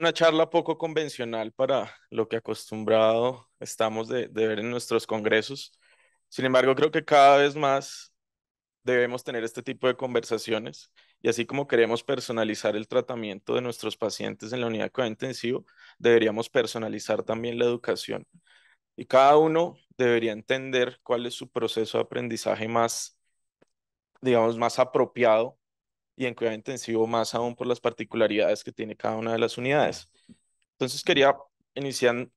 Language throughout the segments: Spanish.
una charla poco convencional para lo que acostumbrado estamos de, ver en nuestros congresos. Sin embargo, creo que cada vez más debemos tener este tipo de conversaciones y así como queremos personalizar el tratamiento de nuestros pacientes en la unidad de intensivo, deberíamos personalizar también la educación. Y cada uno debería entender cuál es su proceso de aprendizaje más, digamos, más apropiado y en cuidado intensivo más aún por las particularidades que tiene cada una de las unidades. Entonces quería iniciar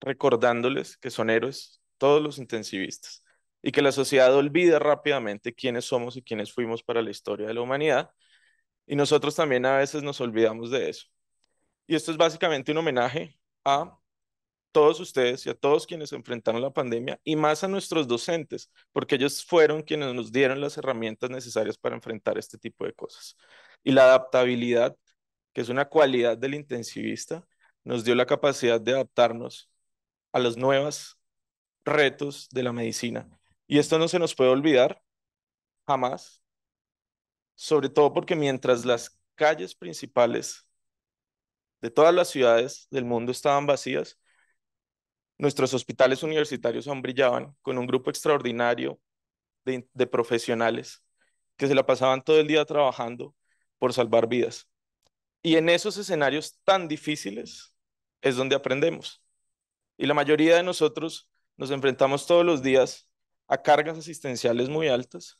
recordándoles que son héroes todos los intensivistas y que la sociedad olvida rápidamente quiénes somos y quiénes fuimos para la historia de la humanidad y nosotros también a veces nos olvidamos de eso. Y esto es básicamente un homenaje a todos ustedes y a todos quienes enfrentaron la pandemia y más a nuestros docentes, porque ellos fueron quienes nos dieron las herramientas necesarias para enfrentar este tipo de cosas. Y la adaptabilidad, que es una cualidad del intensivista, nos dio la capacidad de adaptarnos a los nuevos retos de la medicina. Y esto no se nos puede olvidar jamás, sobre todo porque mientras las calles principales de todas las ciudades del mundo estaban vacías, nuestros hospitales universitarios aún brillaban con un grupo extraordinario de, de profesionales que se la pasaban todo el día trabajando por salvar vidas. Y en esos escenarios tan difíciles es donde aprendemos. Y la mayoría de nosotros nos enfrentamos todos los días a cargas asistenciales muy altas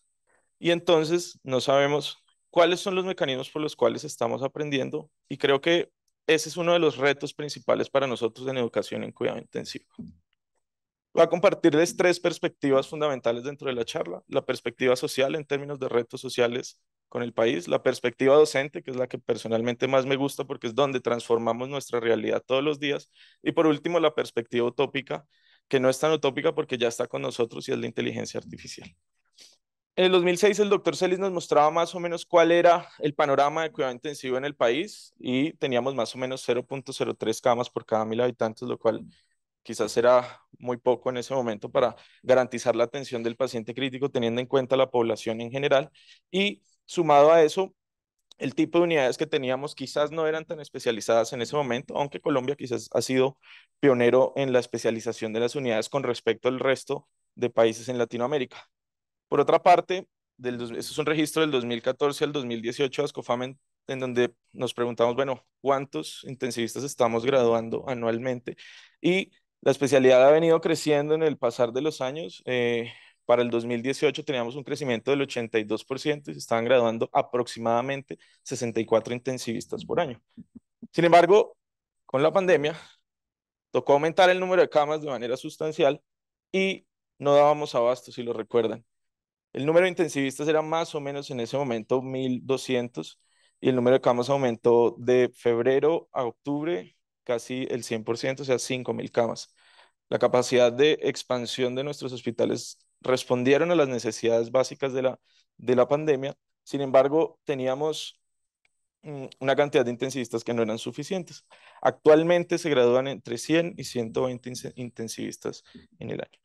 y entonces no sabemos cuáles son los mecanismos por los cuales estamos aprendiendo y creo que ese es uno de los retos principales para nosotros en educación en cuidado intensivo. Voy a compartirles tres perspectivas fundamentales dentro de la charla. La perspectiva social en términos de retos sociales con el país, la perspectiva docente, que es la que personalmente más me gusta porque es donde transformamos nuestra realidad todos los días, y por último la perspectiva utópica, que no es tan utópica porque ya está con nosotros y es la inteligencia artificial. En el 2006 el doctor Celis nos mostraba más o menos cuál era el panorama de cuidado intensivo en el país y teníamos más o menos 0.03 camas por cada mil habitantes, lo cual quizás era muy poco en ese momento para garantizar la atención del paciente crítico teniendo en cuenta la población en general. Y sumado a eso, el tipo de unidades que teníamos quizás no eran tan especializadas en ese momento, aunque Colombia quizás ha sido pionero en la especialización de las unidades con respecto al resto de países en Latinoamérica. Por otra parte, del, este es un registro del 2014 al 2018 de Ascofamen, en donde nos preguntamos, bueno, ¿cuántos intensivistas estamos graduando anualmente? Y la especialidad ha venido creciendo en el pasar de los años. Eh, para el 2018 teníamos un crecimiento del 82% y se estaban graduando aproximadamente 64 intensivistas por año. Sin embargo, con la pandemia, tocó aumentar el número de camas de manera sustancial y no dábamos abasto, si lo recuerdan. El número de intensivistas era más o menos en ese momento 1.200 y el número de camas aumentó de febrero a octubre casi el 100%, o sea, 5.000 camas. La capacidad de expansión de nuestros hospitales respondieron a las necesidades básicas de la, de la pandemia, sin embargo, teníamos mm, una cantidad de intensivistas que no eran suficientes. Actualmente se gradúan entre 100 y 120 intensivistas en el año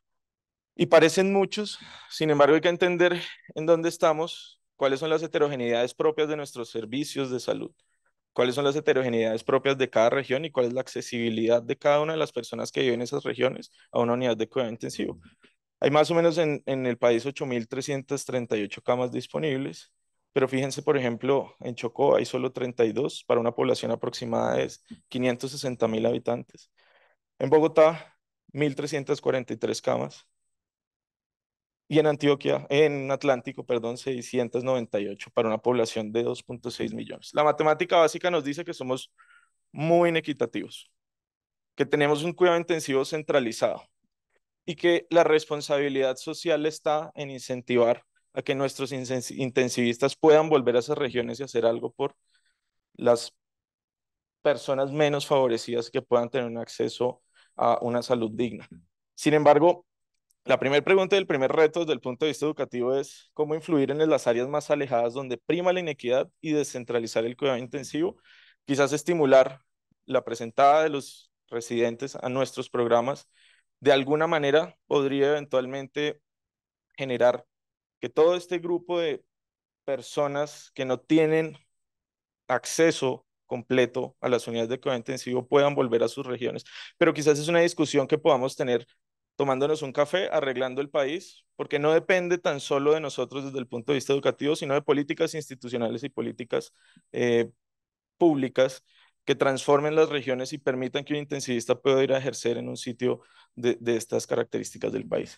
y parecen muchos, sin embargo hay que entender en dónde estamos, cuáles son las heterogeneidades propias de nuestros servicios de salud, cuáles son las heterogeneidades propias de cada región y cuál es la accesibilidad de cada una de las personas que viven en esas regiones a una unidad de cuidado intensivo. Hay más o menos en, el país 8.338 camas disponibles, pero fíjense, por ejemplo, en Chocó hay solo 32 para una población aproximada de 560.000 habitantes. En Bogotá, 1.343 camas y en Antioquia, en Atlántico, perdón, 698 para una población de 2.6 millones. La matemática básica nos dice que somos muy inequitativos, que tenemos un cuidado intensivo centralizado y que la responsabilidad social está en incentivar a que nuestros intensivistas puedan volver a esas regiones y hacer algo por las personas menos favorecidas que puedan tener un acceso a una salud digna. Sin embargo, la primera pregunta y el primer reto desde el punto de vista educativo es cómo influir en las áreas más alejadas donde prima la inequidad y descentralizar el cuidado intensivo, quizás estimular la presentada de los residentes a nuestros programas, de alguna manera podría eventualmente generar que todo este grupo de personas que no tienen acceso completo a las unidades de cuidado intensivo puedan volver a sus regiones. Pero quizás es una discusión que podamos tener tomándonos un café, arreglando el país, porque no depende tan solo de nosotros desde el punto de vista educativo, sino de políticas institucionales y políticas eh, públicas que transformen las regiones y permitan que un intensivista pueda ir a ejercer en un sitio de, de estas características del país.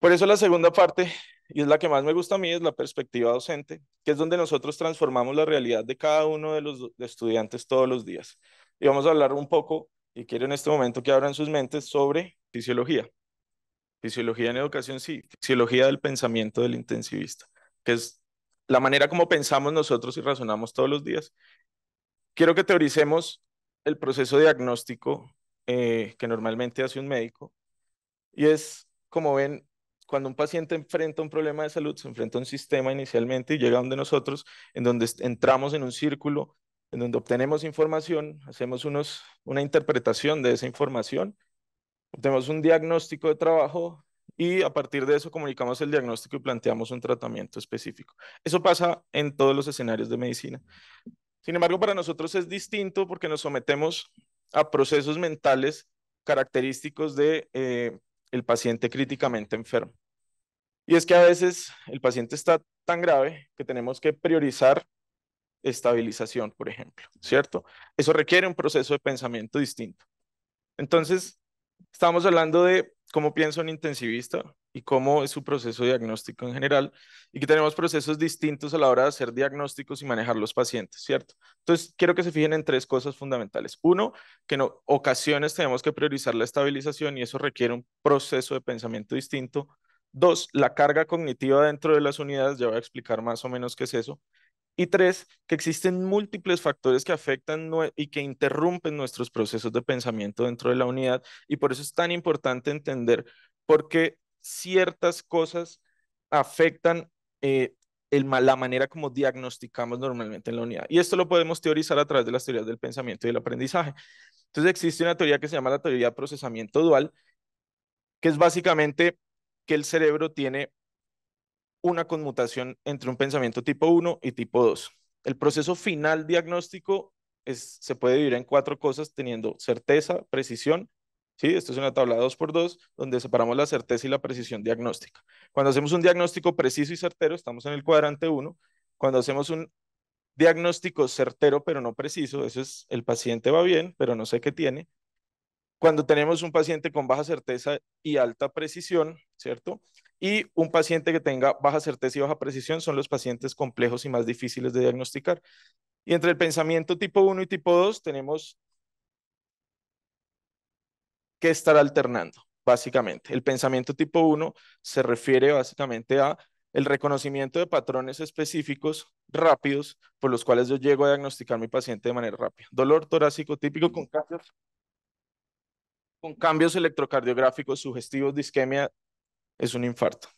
Por eso la segunda parte, y es la que más me gusta a mí, es la perspectiva docente, que es donde nosotros transformamos la realidad de cada uno de los estudiantes todos los días. Y vamos a hablar un poco, y quiero en este momento que abran sus mentes, sobre Fisiología. Fisiología en educación, sí. Fisiología del pensamiento del intensivista, que es la manera como pensamos nosotros y razonamos todos los días. Quiero que teoricemos el proceso diagnóstico eh, que normalmente hace un médico. Y es, como ven, cuando un paciente enfrenta un problema de salud, se enfrenta a un sistema inicialmente y llega donde nosotros, en donde entramos en un círculo, en donde obtenemos información, hacemos unos, una interpretación de esa información Obtenemos un diagnóstico de trabajo y a partir de eso comunicamos el diagnóstico y planteamos un tratamiento específico. Eso pasa en todos los escenarios de medicina. Sin embargo, para nosotros es distinto porque nos sometemos a procesos mentales característicos de eh, el paciente críticamente enfermo. Y es que a veces el paciente está tan grave que tenemos que priorizar estabilización, por ejemplo, ¿cierto? Eso requiere un proceso de pensamiento distinto. Entonces, Estamos hablando de cómo piensa un intensivista y cómo es su proceso diagnóstico en general y que tenemos procesos distintos a la hora de hacer diagnósticos y manejar los pacientes, ¿cierto? Entonces, quiero que se fijen en tres cosas fundamentales. Uno, que en ocasiones tenemos que priorizar la estabilización y eso requiere un proceso de pensamiento distinto. Dos, la carga cognitiva dentro de las unidades, ya voy a explicar más o menos qué es eso. Y tres, que existen múltiples factores que afectan y que interrumpen nuestros procesos de pensamiento dentro de la unidad. Y por eso es tan importante entender por qué ciertas cosas afectan eh, la manera como diagnosticamos normalmente en la unidad. Y esto lo podemos teorizar a través de las teorías del pensamiento y del aprendizaje. Entonces existe una teoría que se llama la teoría de procesamiento dual, que es básicamente que el cerebro tiene una conmutación entre un pensamiento tipo 1 y tipo 2. El proceso final diagnóstico es, se puede dividir en cuatro cosas teniendo certeza, precisión, ¿sí? Esto es una tabla 2x2 donde separamos la certeza y la precisión diagnóstica. Cuando hacemos un diagnóstico preciso y certero, estamos en el cuadrante 1. Cuando hacemos un diagnóstico certero pero no preciso, eso es el paciente va bien, pero no sé qué tiene. Cuando tenemos un paciente con baja certeza y alta precisión, ¿cierto? Y un paciente que tenga baja certeza y baja precisión son los pacientes complejos y más difíciles de diagnosticar. Y entre el pensamiento tipo 1 y tipo 2 tenemos que estar alternando, básicamente. El pensamiento tipo 1 se refiere básicamente a el reconocimiento de patrones específicos rápidos por los cuales yo llego a diagnosticar a mi paciente de manera rápida. Dolor torácico típico con cambios, con cambios electrocardiográficos sugestivos, disquemia es un infarto,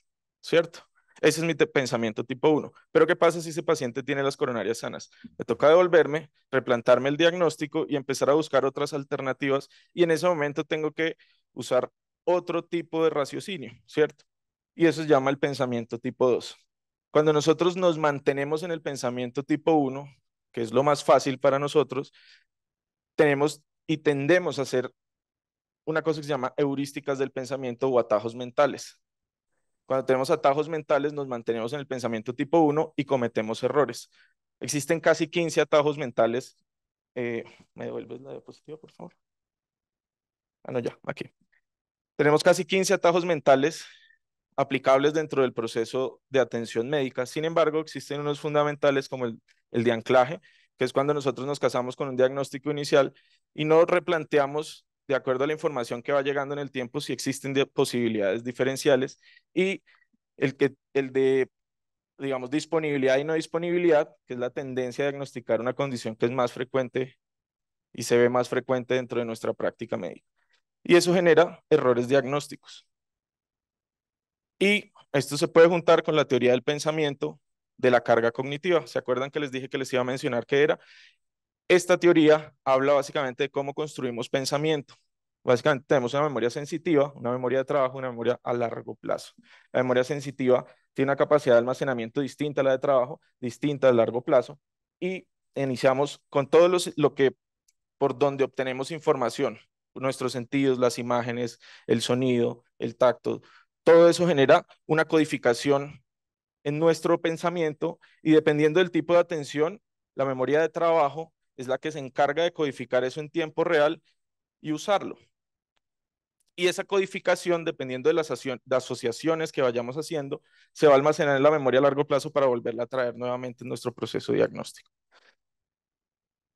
¿cierto? Ese es mi pensamiento tipo 1. Pero ¿qué pasa si ese paciente tiene las coronarias sanas? Me toca devolverme, replantarme el diagnóstico y empezar a buscar otras alternativas y en ese momento tengo que usar otro tipo de raciocinio, ¿cierto? Y eso se llama el pensamiento tipo 2. Cuando nosotros nos mantenemos en el pensamiento tipo 1, que es lo más fácil para nosotros, tenemos y tendemos a hacer una cosa que se llama heurísticas del pensamiento o atajos mentales. Cuando tenemos atajos mentales nos mantenemos en el pensamiento tipo 1 y cometemos errores. Existen casi 15 atajos mentales. Eh, ¿Me devuelves la diapositiva, por favor? Ah, no, ya, aquí. Tenemos casi 15 atajos mentales aplicables dentro del proceso de atención médica. Sin embargo, existen unos fundamentales como el, el de anclaje, que es cuando nosotros nos casamos con un diagnóstico inicial y no replanteamos de acuerdo a la información que va llegando en el tiempo, si existen posibilidades diferenciales y el, que, el de, digamos, disponibilidad y no disponibilidad, que es la tendencia a diagnosticar una condición que es más frecuente y se ve más frecuente dentro de nuestra práctica médica. Y eso genera errores diagnósticos. Y esto se puede juntar con la teoría del pensamiento de la carga cognitiva. ¿Se acuerdan que les dije que les iba a mencionar qué era? Esta teoría habla básicamente de cómo construimos pensamiento. Básicamente tenemos una memoria sensitiva, una memoria de trabajo, una memoria a largo plazo. La memoria sensitiva tiene una capacidad de almacenamiento distinta a la de trabajo, distinta a largo plazo, y iniciamos con todo los, lo que, por donde obtenemos información, nuestros sentidos, las imágenes, el sonido, el tacto, todo eso genera una codificación en nuestro pensamiento y dependiendo del tipo de atención, la memoria de trabajo es la que se encarga de codificar eso en tiempo real y usarlo. Y esa codificación, dependiendo de las asociaciones que vayamos haciendo, se va a almacenar en la memoria a largo plazo para volverla a traer nuevamente en nuestro proceso diagnóstico.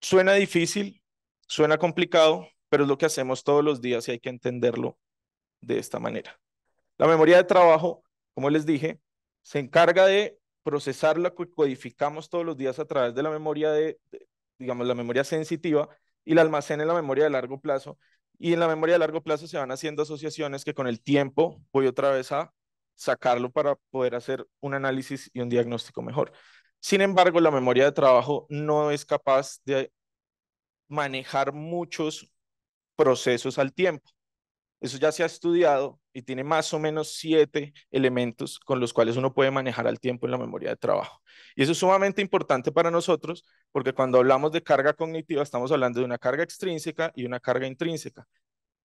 Suena difícil, suena complicado, pero es lo que hacemos todos los días y hay que entenderlo de esta manera. La memoria de trabajo, como les dije, se encarga de procesar lo que codificamos todos los días a través de la memoria de, de, digamos, la memoria sensitiva y la almacena en la memoria de largo plazo. Y en la memoria de largo plazo se van haciendo asociaciones que con el tiempo voy otra vez a sacarlo para poder hacer un análisis y un diagnóstico mejor. Sin embargo, la memoria de trabajo no es capaz de manejar muchos procesos al tiempo. Eso ya se ha estudiado y tiene más o menos siete elementos con los cuales uno puede manejar al tiempo en la memoria de trabajo. Y eso es sumamente importante para nosotros porque cuando hablamos de carga cognitiva estamos hablando de una carga extrínseca y una carga intrínseca.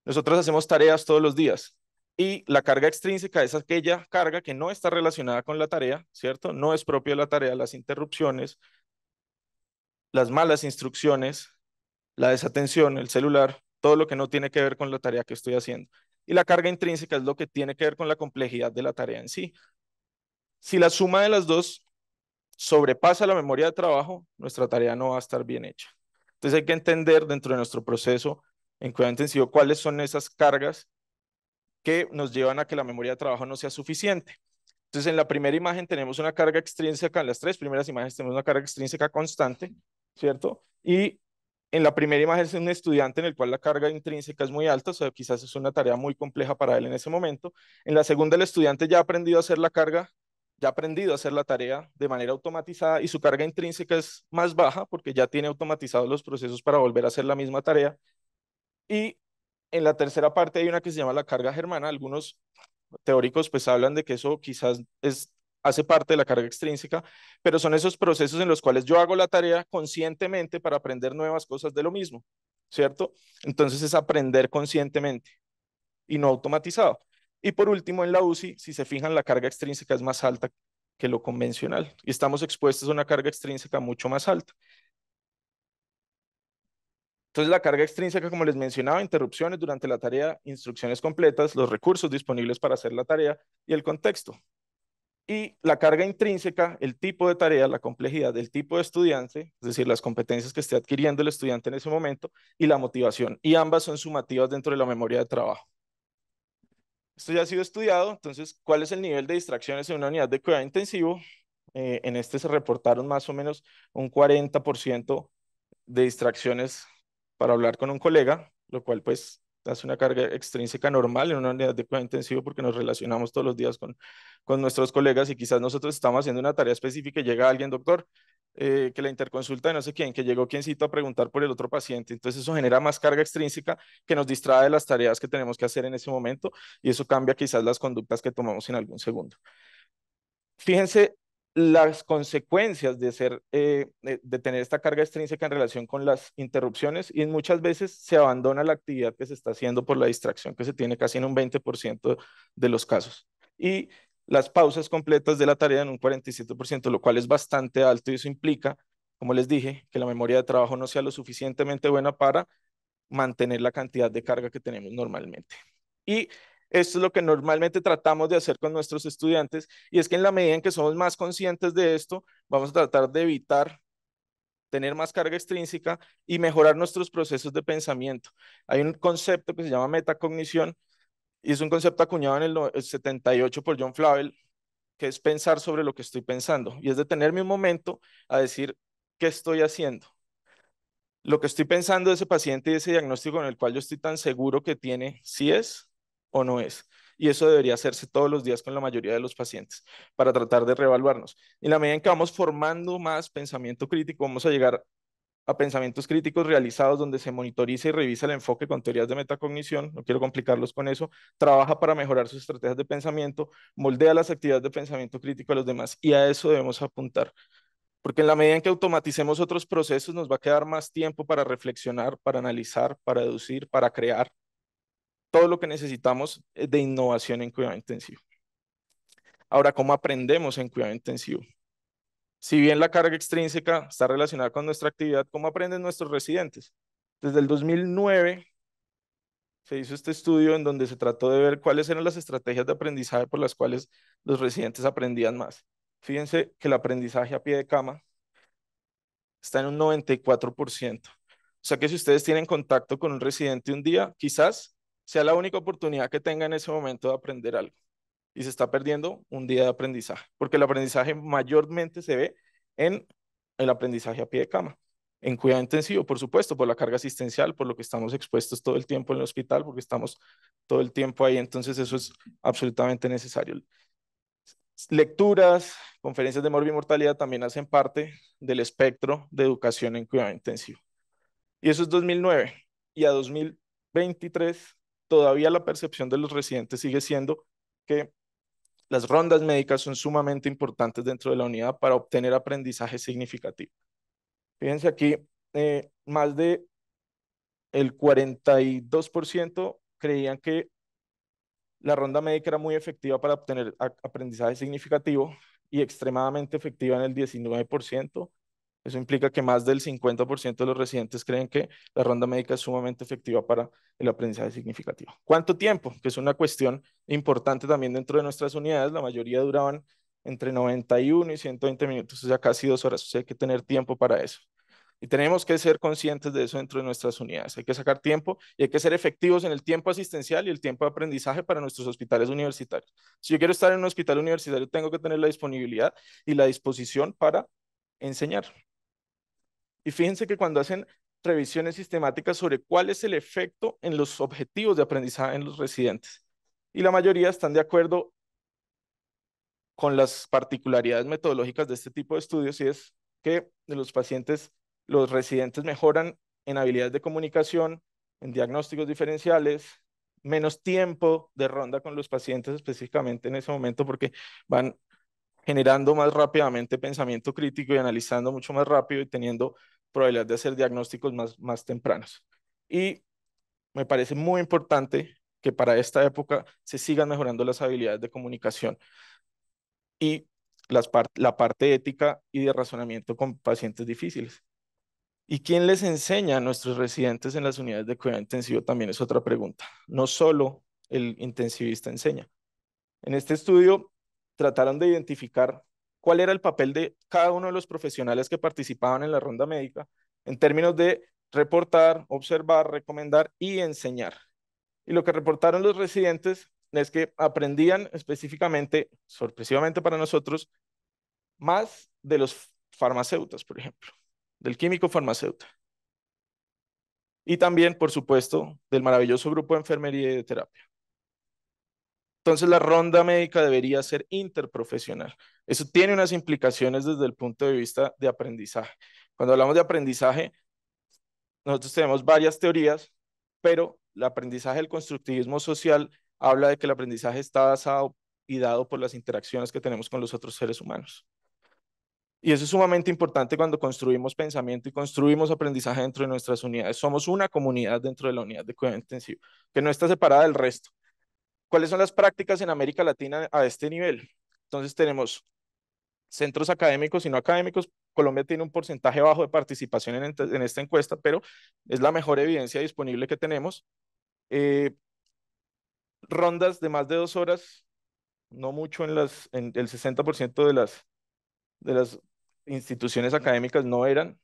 Nosotros hacemos tareas todos los días y la carga extrínseca es aquella carga que no está relacionada con la tarea, ¿cierto? No es propia de la tarea, las interrupciones, las malas instrucciones, la desatención, el celular, todo lo que no tiene que ver con la tarea que estoy haciendo. Y la carga intrínseca es lo que tiene que ver con la complejidad de la tarea en sí. Si la suma de las dos sobrepasa la memoria de trabajo, nuestra tarea no va a estar bien hecha. Entonces hay que entender dentro de nuestro proceso en cuidado intensivo cuáles son esas cargas que nos llevan a que la memoria de trabajo no sea suficiente. Entonces en la primera imagen tenemos una carga extrínseca, en las tres primeras imágenes tenemos una carga extrínseca constante, ¿cierto? Y en la primera imagen es un estudiante en el cual la carga intrínseca es muy alta, o sea, quizás es una tarea muy compleja para él en ese momento. En la segunda, el estudiante ya ha aprendido a hacer la carga, ya ha aprendido a hacer la tarea de manera automatizada y su carga intrínseca es más baja porque ya tiene automatizados los procesos para volver a hacer la misma tarea. Y en la tercera parte hay una que se llama la carga germana. Algunos teóricos pues hablan de que eso quizás es hace parte de la carga extrínseca, pero son esos procesos en los cuales yo hago la tarea conscientemente para aprender nuevas cosas de lo mismo, ¿cierto? Entonces es aprender conscientemente y no automatizado. Y por último, en la UCI, si se fijan, la carga extrínseca es más alta que lo convencional y estamos expuestos a una carga extrínseca mucho más alta. Entonces, la carga extrínseca, como les mencionaba, interrupciones durante la tarea, instrucciones completas, los recursos disponibles para hacer la tarea y el contexto y la carga intrínseca, el tipo de tarea, la complejidad del tipo de estudiante, es decir, las competencias que esté adquiriendo el estudiante en ese momento y la motivación. Y ambas son sumativas dentro de la memoria de trabajo. Esto ya ha sido estudiado, entonces, ¿cuál es el nivel de distracciones en una unidad de cuidado intensivo? Eh, en este se reportaron más o menos un 40% de distracciones para hablar con un colega, lo cual pues es una carga extrínseca normal en una unidad de cuidado intensivo porque nos relacionamos todos los días con, con nuestros colegas y quizás nosotros estamos haciendo una tarea específica y llega alguien, doctor, eh, que la interconsulta de no sé quién, que llegó quien cita a preguntar por el otro paciente. Entonces eso genera más carga extrínseca que nos distrae de las tareas que tenemos que hacer en ese momento y eso cambia quizás las conductas que tomamos en algún segundo. Fíjense las consecuencias de, ser, eh, eh, de tener esta carga extrínseca en relación con las interrupciones y muchas veces se abandona la actividad que se está haciendo por la distracción que se tiene casi en un 20% de los casos. Y las pausas completas de la tarea en un 47%, lo cual es bastante alto y eso implica, como les dije, que la memoria de trabajo no sea lo suficientemente buena para mantener la cantidad de carga que tenemos normalmente. Y esto es lo que normalmente tratamos de hacer con nuestros estudiantes y es que en la medida en que somos más conscientes de esto, vamos a tratar de evitar tener más carga extrínseca y mejorar nuestros procesos de pensamiento. Hay un concepto que se llama metacognición y es un concepto acuñado en el 78 por John Flavel, que es pensar sobre lo que estoy pensando y es detenerme un momento a decir qué estoy haciendo. Lo que estoy pensando de ese paciente y ese diagnóstico en el cual yo estoy tan seguro que tiene, si ¿sí es, o no es. Y eso debería hacerse todos los días con la mayoría de los pacientes para tratar de reevaluarnos. En la medida en que vamos formando más pensamiento crítico, vamos a llegar a pensamientos críticos realizados donde se monitoriza y revisa el enfoque con teorías de metacognición, no quiero complicarlos con eso, trabaja para mejorar sus estrategias de pensamiento, moldea las actividades de pensamiento crítico a los demás y a eso debemos apuntar. Porque en la medida en que automaticemos otros procesos nos va a quedar más tiempo para reflexionar, para analizar, para deducir, para crear, todo lo que necesitamos eh, de innovación en cuidado intensivo. Ahora, ¿cómo aprendemos en cuidado intensivo? Si bien la carga extrínseca está relacionada con nuestra actividad, ¿cómo aprenden nuestros residentes? Desde el 2009 se hizo este estudio en donde se trató de ver cuáles eran las estrategias de aprendizaje por las cuales los residentes aprendían más. Fíjense que el aprendizaje a pie de cama está en un 94%. O sea que si ustedes tienen contacto con un residente un día, quizás sea la única oportunidad que tenga en ese momento de aprender algo. Y se está perdiendo un día de aprendizaje, porque el aprendizaje mayormente se ve en el aprendizaje a pie de cama, en cuidado intensivo, por supuesto, por la carga asistencial, por lo que estamos expuestos todo el tiempo en el hospital, porque estamos todo el tiempo ahí, entonces eso es absolutamente necesario. Lecturas, conferencias de morbi-mortalidad también hacen parte del espectro de educación en cuidado intensivo. Y eso es 2009. Y a 2023 todavía la percepción de los residentes sigue siendo que las rondas médicas son sumamente importantes dentro de la unidad para obtener aprendizaje significativo. Fíjense aquí, eh, más de el 42% creían que la ronda médica era muy efectiva para obtener aprendizaje significativo y extremadamente efectiva en el 19%. Eso implica que más del 50% de los residentes creen que la ronda médica es sumamente efectiva para el aprendizaje significativo. ¿Cuánto tiempo? Que es una cuestión importante también dentro de nuestras unidades. La mayoría duraban entre 91 y 120 minutos, o sea, casi dos horas. O sea, hay que tener tiempo para eso. Y tenemos que ser conscientes de eso dentro de nuestras unidades. Hay que sacar tiempo y hay que ser efectivos en el tiempo asistencial y el tiempo de aprendizaje para nuestros hospitales universitarios. Si yo quiero estar en un hospital universitario, tengo que tener la disponibilidad y la disposición para enseñar. Y fíjense que cuando hacen revisiones sistemáticas sobre cuál es el efecto en los objetivos de aprendizaje en los residentes, y la mayoría están de acuerdo con las particularidades metodológicas de este tipo de estudios, y es que los pacientes, los residentes mejoran en habilidades de comunicación, en diagnósticos diferenciales, menos tiempo de ronda con los pacientes específicamente en ese momento porque van generando más rápidamente pensamiento crítico y analizando mucho más rápido y teniendo probabilidad de hacer diagnósticos más, tempranos. Y me parece muy importante que para esta época se sigan mejorando las habilidades de comunicación y las la parte ética y de razonamiento con pacientes difíciles. ¿Y quién les enseña a nuestros residentes en las unidades de cuidado intensivo? También es otra pregunta. No solo el intensivista enseña. En este estudio trataron de identificar cuál era el papel de cada uno de los profesionales que participaban en la ronda médica en términos de reportar, observar, recomendar y enseñar. Y lo que reportaron los residentes es que aprendían específicamente, sorpresivamente para nosotros, más de los farmacéuticos, por ejemplo, del químico farmacéutico. Y también, por supuesto, del maravilloso grupo de enfermería y de terapia. Entonces la ronda médica debería ser interprofesional. Eso tiene unas implicaciones desde el punto de vista de aprendizaje. Cuando hablamos de aprendizaje, nosotros tenemos varias teorías, pero el aprendizaje del constructivismo social habla de que el aprendizaje está basado y dado por las interacciones que tenemos con los otros seres humanos. Y eso es sumamente importante cuando construimos pensamiento y construimos aprendizaje dentro de nuestras unidades. Somos una comunidad dentro de la unidad de cuidado intensivo, que no está separada del resto. ¿Cuáles son las prácticas en América Latina a este nivel? Entonces tenemos centros académicos y no académicos. Colombia tiene un porcentaje bajo de participación en, esta encuesta, pero es la mejor evidencia disponible que tenemos. Eh, rondas de más de dos horas, no mucho en las, en el 60% de las, de las instituciones académicas no eran.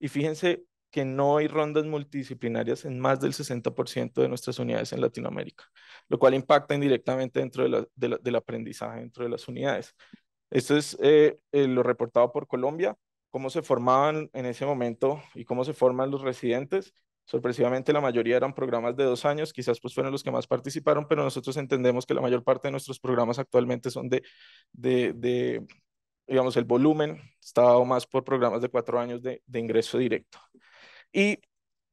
Y fíjense que no hay rondas multidisciplinarias en más del 60% de nuestras unidades en Latinoamérica, lo cual impacta indirectamente dentro del aprendizaje dentro de las unidades. Esto es eh, eh, lo reportado por Colombia, cómo se formaban en ese momento y cómo se forman los residentes. Sorpresivamente la mayoría eran programas de dos años, quizás pues fueron los que más participaron, pero nosotros entendemos que la mayor parte de nuestros programas actualmente son de, digamos, el volumen está más por programas de cuatro años de ingreso directo. Y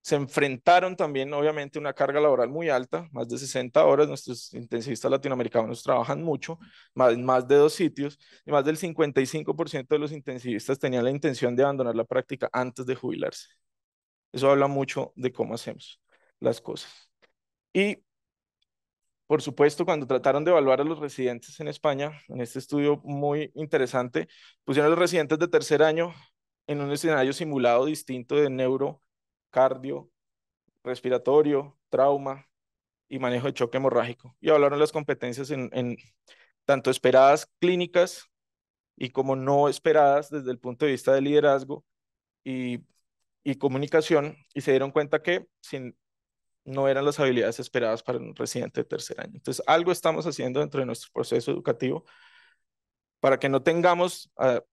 se enfrentaron también, obviamente, una carga laboral muy alta, más de 60 horas. Nuestros intensivistas latinoamericanos trabajan mucho, más, en más de dos sitios, y más del 55% de los intensivistas tenían la intención de abandonar la práctica antes de jubilarse. Eso habla mucho de cómo hacemos las cosas. Y, por supuesto, cuando trataron de evaluar a los residentes en España, en este estudio muy interesante, pusieron a los residentes de tercer año en un escenario simulado distinto de neuro cardio, respiratorio, trauma y manejo de choque hemorrágico. Y hablaron las competencias en, tanto esperadas clínicas y como no esperadas desde el punto de vista de liderazgo y, comunicación, y se dieron cuenta que sin, no eran las habilidades esperadas para un residente de tercer año. Entonces, algo estamos haciendo dentro de nuestro proceso educativo para que no tengamos a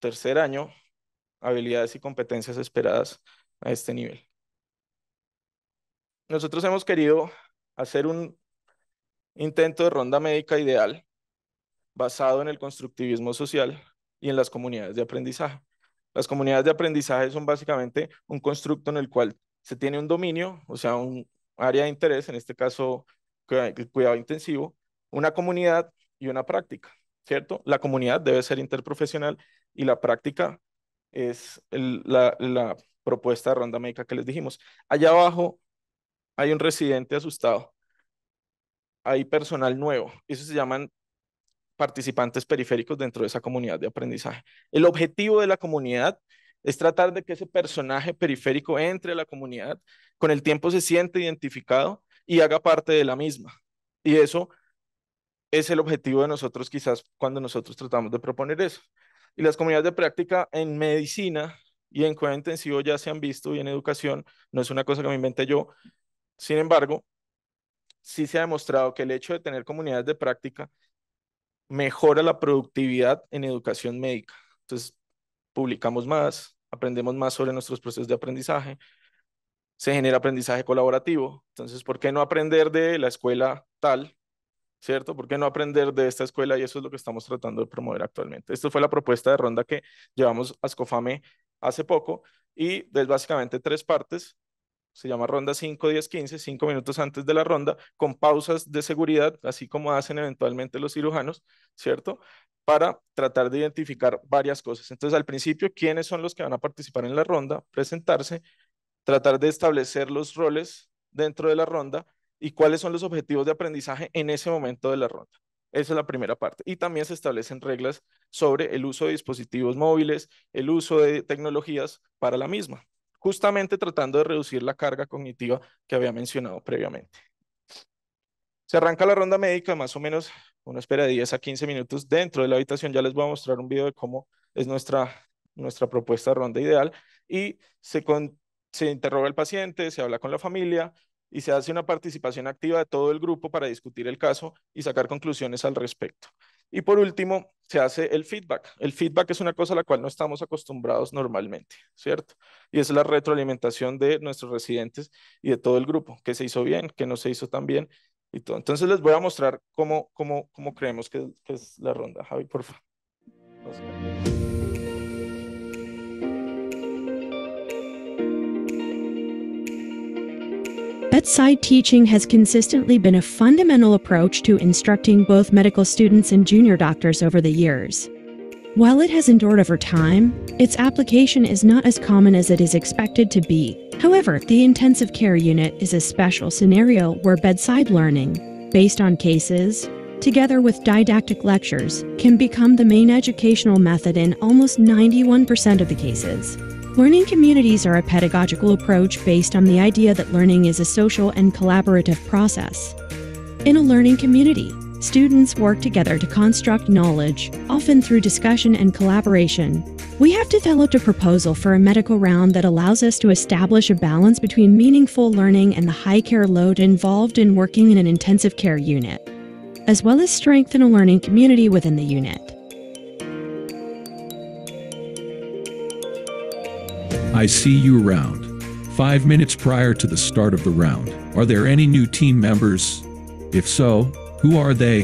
tercer año habilidades y competencias esperadas a este nivel. Nosotros hemos querido hacer un intento de ronda médica ideal basado en el constructivismo social y en las comunidades de aprendizaje. Las comunidades de aprendizaje son básicamente un constructo en el cual se tiene un dominio, o sea, un área de interés, en este caso el cuidado intensivo, una comunidad y una práctica, ¿cierto? La comunidad debe ser interprofesional y la práctica es la propuesta de ronda médica que les dijimos. Allá abajo hay un residente asustado. Hay personal nuevo. Eso se llaman participantes periféricos dentro de esa comunidad de aprendizaje. El objetivo de la comunidad es tratar de que ese personaje periférico entre a la comunidad, con el tiempo se siente identificado y haga parte de la misma. Y eso es el objetivo de nosotros quizás cuando nosotros tratamos de proponer eso. Y las comunidades de práctica en medicina y en cuidado intensivo ya se han visto y en educación, no es una cosa que me inventé yo. Sin embargo, sí se ha demostrado que el hecho de tener comunidades de práctica mejora la productividad en educación médica. Entonces, publicamos más, aprendemos más sobre nuestros procesos de aprendizaje, se genera aprendizaje colaborativo. Entonces, ¿por qué no aprender de la escuela tal? ¿Cierto? ¿Por qué no aprender de esta escuela? Y eso es lo que estamos tratando de promover actualmente. Esta fue la propuesta de ronda que llevamos a Escofame hace poco y es básicamente tres partes. Se llama ronda 5, 10, 15, 5 minutos antes de la ronda, con pausas de seguridad, así como hacen eventualmente los cirujanos, ¿cierto? Para tratar de identificar varias cosas. Entonces, al principio, ¿quiénes son los que van a participar en la ronda? Presentarse, tratar de establecer los roles dentro de la ronda y cuáles son los objetivos de aprendizaje en ese momento de la ronda. Esa es la primera parte. Y también se establecen reglas sobre el uso de dispositivos móviles, el uso de tecnologías para la misma, justamente tratando de reducir la carga cognitiva que había mencionado previamente. Se arranca la ronda médica, más o menos una espera de 10 a 15 minutos dentro de la habitación. Ya les voy a mostrar un video de cómo es nuestra, nuestra propuesta de ronda ideal. Y se, interroga al paciente, se habla con la familia, y se hace una participación activa de todo el grupo para discutir el caso y sacar conclusiones al respecto. Y por último, se hace el feedback. El feedback es una cosa a la cual no estamos acostumbrados normalmente, ¿cierto? Y es la retroalimentación de nuestros residentes y de todo el grupo, que se hizo bien, que no se hizo tan bien y todo. Entonces les voy a mostrar cómo, cómo, cómo creemos que, que es la ronda. Javi, por favor. Bedside teaching has consistently been a fundamental approach to instructing both medical students and junior doctors over the years. While it has endured over time, its application is not as common as it is expected to be. However, the intensive care unit is a special scenario where bedside learning, based on cases, together with didactic lectures, can become the main educational method in almost 91% of the cases. Learning communities are a pedagogical approach based on the idea that learning is a social and collaborative process. In a learning community, students work together to construct knowledge, often through discussion and collaboration. We have developed a proposal for a medical round that allows us to establish a balance between meaningful learning and the high care load involved in working in an intensive care unit, as well as strengthen a learning community within the unit. I see you round. Five minutes prior to the start of the round. Are there any new team members? If so, who are they?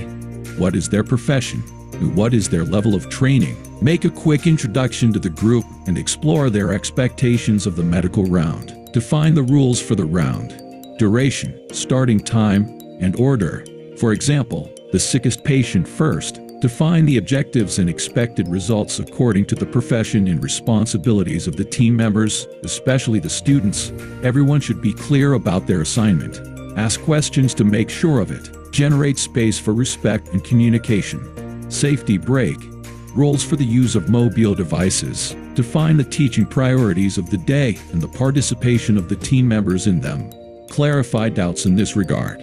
What is their profession? And what is their level of training? Make a quick introduction to the group and explore their expectations of the medical round. Define the rules for the round. Duration, starting time, and order. For example, the sickest patient first, Define the objectives and expected results according to the profession and responsibilities of the team members, especially the students. Everyone should be clear about their assignment. Ask questions to make sure of it. Generate space for respect and communication. Safety break. Roles for the use of mobile devices. Define the teaching priorities of the day and the participation of the team members in them. Clarify doubts in this regard.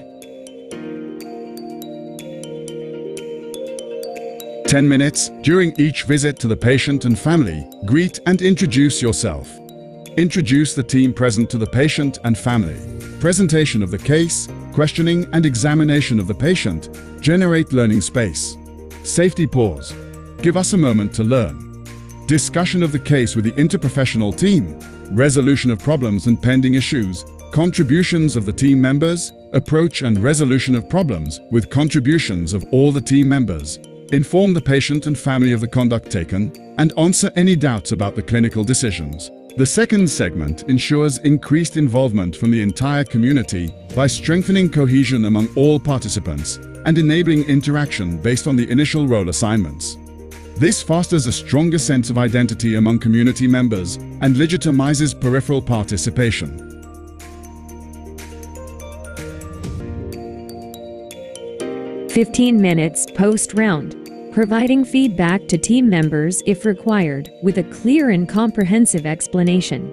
10 minutes. During each visit to the patient and family, greet and introduce yourself. Introduce the team present to the patient and family. Presentation of the case, questioning and examination of the patient, generate learning space. Safety pause. Give us a moment to learn. Discussion of the case with the interprofessional team, resolution of problems and pending issues, contributions of the team members, approach and resolution of problems with contributions of all the team members, inform the patient and family of the conduct taken, and answer any doubts about the clinical decisions. The second segment ensures increased involvement from the entire community by strengthening cohesion among all participants and enabling interaction based on the initial role assignments. This fosters a stronger sense of identity among community members and legitimizes peripheral participation. Fifteen minutes post-round providing feedback to team members if required, with a clear and comprehensive explanation.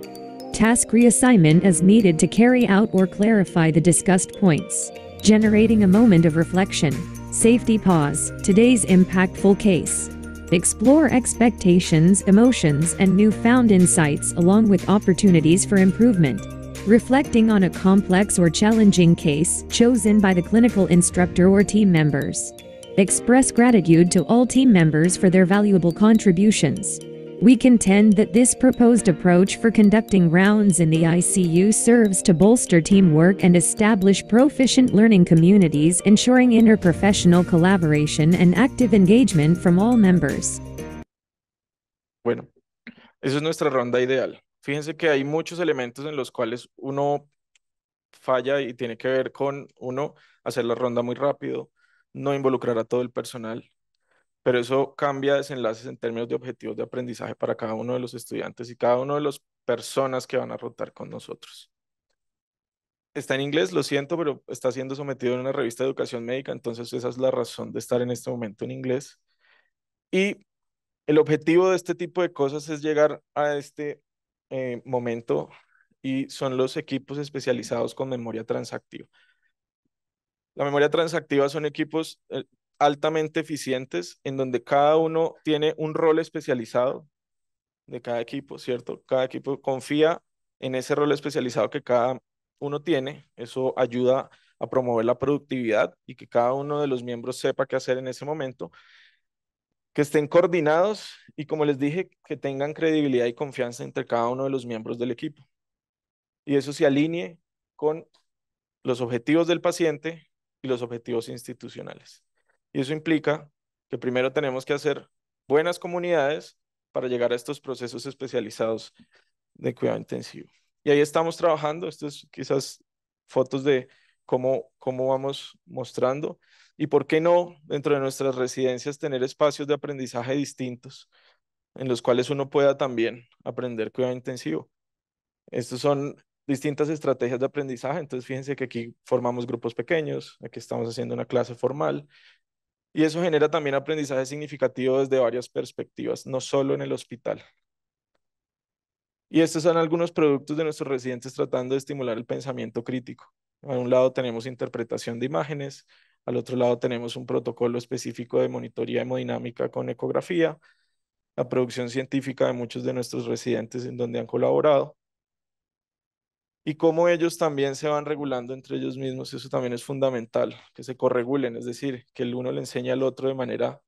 Task reassignment as needed to carry out or clarify the discussed points, generating a moment of reflection. Safety pause, today's impactful case. Explore expectations, emotions, and newfound insights along with opportunities for improvement. Reflecting on a complex or challenging case chosen by the clinical instructor or team members express gratitude to all team members for their valuable contributions. We contend that this proposed approach for conducting rounds in the ICU serves to bolster teamwork and establish proficient learning communities ensuring interprofessional collaboration and active engagement from all members. Bueno, esa es nuestra ronda ideal. Fíjense que hay muchos elementos en los cuales uno falla y tiene que ver con, uno, hacer la ronda muy rápido, no involucrará a todo el personal, pero eso cambia desenlaces en términos de objetivos de aprendizaje para cada uno de los estudiantes y cada uno de las personas que van a rotar con nosotros. Está en inglés, lo siento, pero está siendo sometido en una revista de educación médica, entonces esa es la razón de estar en este momento en inglés. Y el objetivo de este tipo de cosas es llegar a este eh, momento y son los equipos especializados con memoria transactiva. La memoria transactiva son equipos eh, altamente eficientes en donde cada uno tiene un rol especializado de cada equipo, ¿cierto? Cada equipo confía en ese rol especializado que cada uno tiene. Eso ayuda a promover la productividad y que cada uno de los miembros sepa qué hacer en ese momento, que estén coordinados y, como les dije, que tengan credibilidad y confianza entre cada uno de los miembros del equipo. Y eso se alinee con los objetivos del paciente, los objetivos institucionales. Y eso implica que primero tenemos que hacer buenas comunidades para llegar a estos procesos especializados de cuidado intensivo. Y ahí estamos trabajando, estas quizás fotos de cómo, cómo vamos mostrando y por qué no dentro de nuestras residencias tener espacios de aprendizaje distintos en los cuales uno pueda también aprender cuidado intensivo. Estos son distintas estrategias de aprendizaje. Entonces, fíjense que aquí formamos grupos pequeños, aquí estamos haciendo una clase formal, y eso genera también aprendizaje significativo desde varias perspectivas, no solo en el hospital. Y estos son algunos productos de nuestros residentes tratando de estimular el pensamiento crítico. A un lado tenemos interpretación de imágenes, al otro lado tenemos un protocolo específico de monitoría hemodinámica con ecografía, la producción científica de muchos de nuestros residentes en donde han colaborado, y cómo ellos también se van regulando entre ellos mismos, eso también es fundamental, que se corregulen, es decir, que el uno le enseña al otro de manera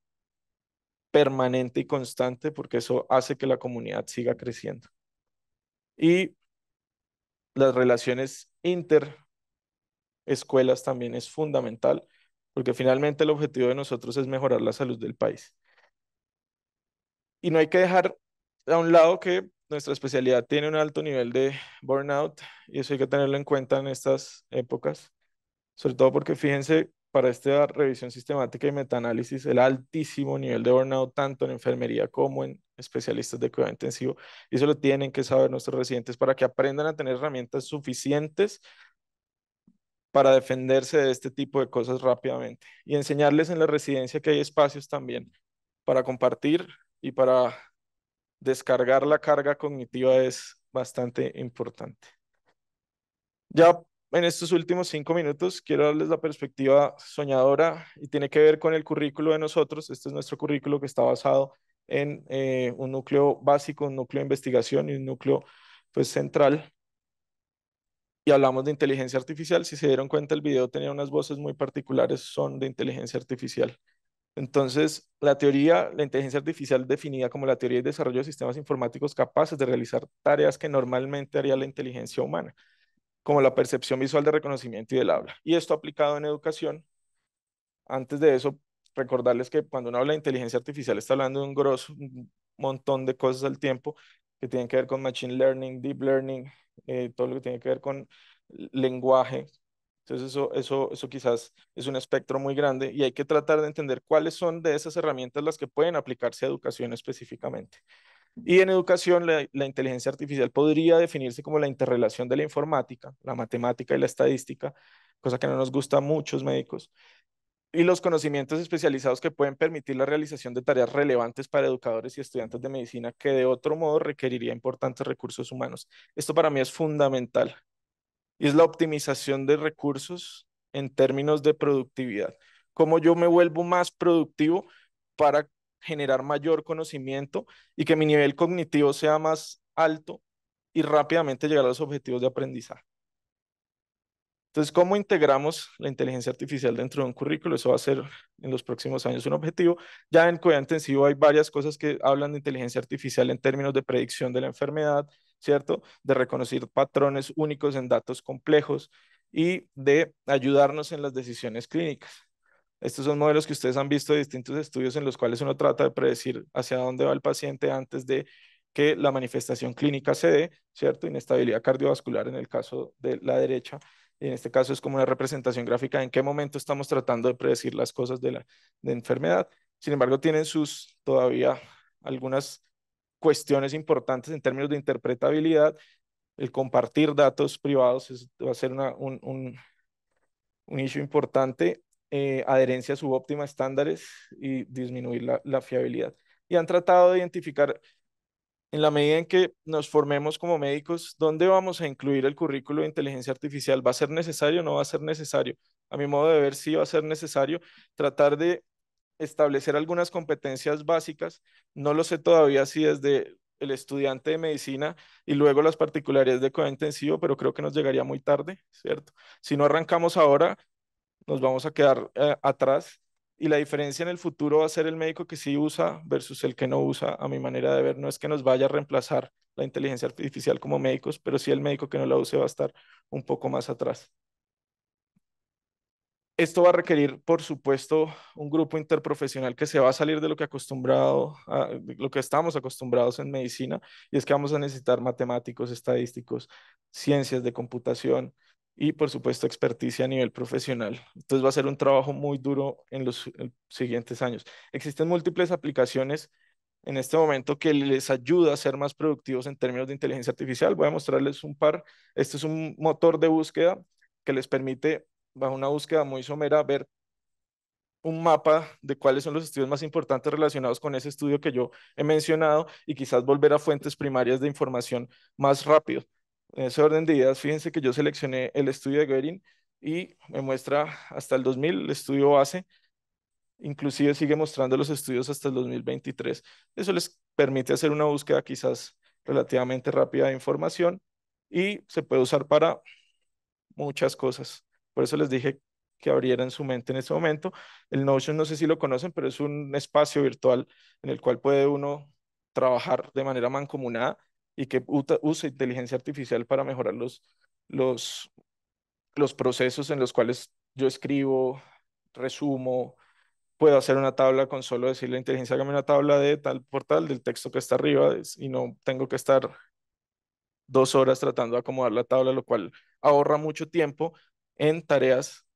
permanente y constante, porque eso hace que la comunidad siga creciendo. Y las relaciones inter escuelas también es fundamental, porque finalmente el objetivo de nosotros es mejorar la salud del país. Y no hay que dejar a un lado que nuestra especialidad tiene un alto nivel de burnout y eso hay que tenerlo en cuenta en estas épocas, sobre todo porque fíjense para esta revisión sistemática y metaanálisis el altísimo nivel de burnout tanto en enfermería como en especialistas de cuidado intensivo. Y eso lo tienen que saber nuestros residentes para que aprendan a tener herramientas suficientes para defenderse de este tipo de cosas rápidamente y enseñarles en la residencia que hay espacios también para compartir y para descargar la carga cognitiva es bastante importante. Ya en estos últimos cinco minutos quiero darles la perspectiva soñadora y tiene que ver con el currículo de nosotros. Este es nuestro currículo que está basado en eh, un núcleo básico, un núcleo de investigación y un núcleo pues, central. Y hablamos de inteligencia artificial. Si se dieron cuenta, el video tenía unas voces muy particulares, son de inteligencia artificial. Entonces, la teoría, la inteligencia artificial definida como la teoría de desarrollo de sistemas informáticos capaces de realizar tareas que normalmente haría la inteligencia humana, como la percepción visual de reconocimiento y del habla. Y esto aplicado en educación. Antes de eso, recordarles que cuando uno habla de inteligencia artificial está hablando de un grosso montón de cosas al tiempo que tienen que ver con machine learning, deep learning, eh, todo lo que tiene que ver con lenguaje, entonces eso, quizás es un espectro muy grande y hay que tratar de entender cuáles son de esas herramientas las que pueden aplicarse a educación específicamente. Y en educación, la, la, inteligencia artificial podría definirse como la interrelación de la informática, la matemática y la estadística, cosa que no nos gusta a muchos médicos, y los conocimientos especializados que pueden permitir la realización de tareas relevantes para educadores y estudiantes de medicina que de otro modo requeriría importantes recursos humanos. Esto para mí es fundamental y es la optimización de recursos en términos de productividad. Cómo yo me vuelvo más productivo para generar mayor conocimiento y que mi nivel cognitivo sea más alto y rápidamente llegar a los objetivos de aprendizaje. Entonces, ¿cómo integramos la inteligencia artificial dentro de un currículo? Eso va a ser en los próximos años un objetivo. Ya en Cuidado Intensivo hay varias cosas que hablan de inteligencia artificial en términos de predicción de la enfermedad, ¿cierto? De reconocer patrones únicos en datos complejos y de ayudarnos en las decisiones clínicas. Estos son modelos que ustedes han visto de distintos estudios en los cuales uno trata de predecir hacia dónde va el paciente antes de que la manifestación clínica se dé, ¿cierto? Inestabilidad cardiovascular en el caso de la derecha, en este caso es como una representación gráfica en qué momento estamos tratando de predecir las cosas de la de enfermedad. Sin embargo, tienen sus todavía algunas cuestiones importantes en términos de interpretabilidad. El compartir datos privados va a ser una, un, un, un issue importante. Eh, adherencia subóptima a estándares y disminuir la, la fiabilidad. Y han tratado de identificar en la medida en que nos formemos como médicos, ¿dónde vamos a incluir el currículo de inteligencia artificial? ¿Va a ser necesario o no va a ser necesario? A mi modo de ver, sí va a ser necesario tratar de establecer algunas competencias básicas. No lo sé todavía si desde el estudiante de medicina y luego las particularidades de cuidado intensivo, pero creo que nos llegaría muy tarde, ¿cierto? Si no arrancamos ahora, nos vamos a quedar eh, atrás y la diferencia en el futuro va a ser el médico que sí usa versus el que no usa, a mi manera de ver. No es que nos vaya a reemplazar la inteligencia artificial como médicos, pero sí el médico que no la use va a estar un poco más atrás. Esto va a requerir, por supuesto, un grupo interprofesional que se va a salir de lo que acostumbrado, a, ah, lo que estamos acostumbrados en medicina, y es que vamos a necesitar matemáticos, estadísticos, ciencias de computación y, por supuesto, experticia a nivel profesional. Entonces va a ser un trabajo muy duro en los eh, siguientes años. Existen múltiples aplicaciones en este momento que les ayuda a ser más productivos en términos de inteligencia artificial. Voy a mostrarles un par. Este es un motor de búsqueda que les permite bajo una búsqueda muy somera, ver un mapa de cuáles son los estudios más importantes relacionados con ese estudio que yo he mencionado y quizás volver a fuentes primarias de información más rápido. En ese orden de ideas, fíjense que yo seleccioné el estudio de Goering y me muestra hasta el 2000 el estudio base, inclusive sigue mostrando los estudios hasta el 2023. Eso les permite hacer una búsqueda quizás relativamente rápida de información y se puede usar para muchas cosas. Por eso les dije que abrieran su mente en ese momento. El Notion, no sé si lo conocen, pero es un espacio virtual en el cual puede uno trabajar de manera mancomunada y que usa inteligencia artificial para mejorar los, los, procesos en los cuales yo escribo, resumo, puedo hacer una tabla con solo decirle a inteligencia hágame una tabla de tal portal del texto que está arriba y no tengo que estar dos horas tratando de acomodar la tabla, lo cual ahorra mucho tiempo en tareas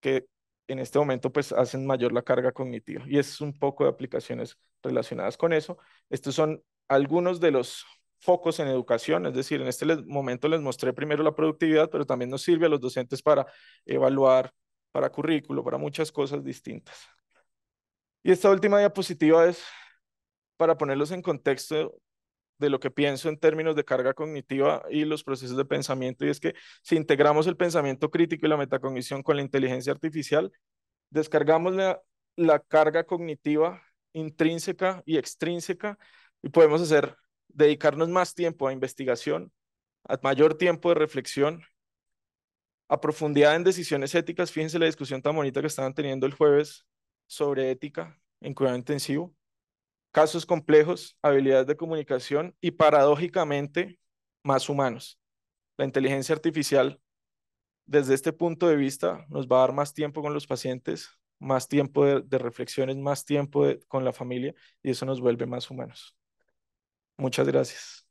que en este momento pues hacen mayor la carga cognitiva. Y es un poco de aplicaciones relacionadas con eso. Estos son algunos de los focos en educación, es decir, en este momento les mostré primero la productividad, pero también nos sirve a los docentes para evaluar, para currículo, para muchas cosas distintas. Y esta última diapositiva es para ponerlos en contexto de lo que pienso en términos de carga cognitiva y los procesos de pensamiento, y es que si integramos el pensamiento crítico y la metacognición con la inteligencia artificial, descargamos la, carga cognitiva intrínseca y extrínseca y podemos hacer, dedicarnos más tiempo a investigación, a mayor tiempo de reflexión, a profundidad en decisiones éticas. Fíjense la discusión tan bonita que estaban teniendo el jueves sobre ética en cuidado intensivo casos complejos, habilidades de comunicación y paradójicamente más humanos. La inteligencia artificial, desde este punto de vista, nos va a dar más tiempo con los pacientes, más tiempo de, reflexiones, más tiempo con la familia y eso nos vuelve más humanos. Muchas gracias.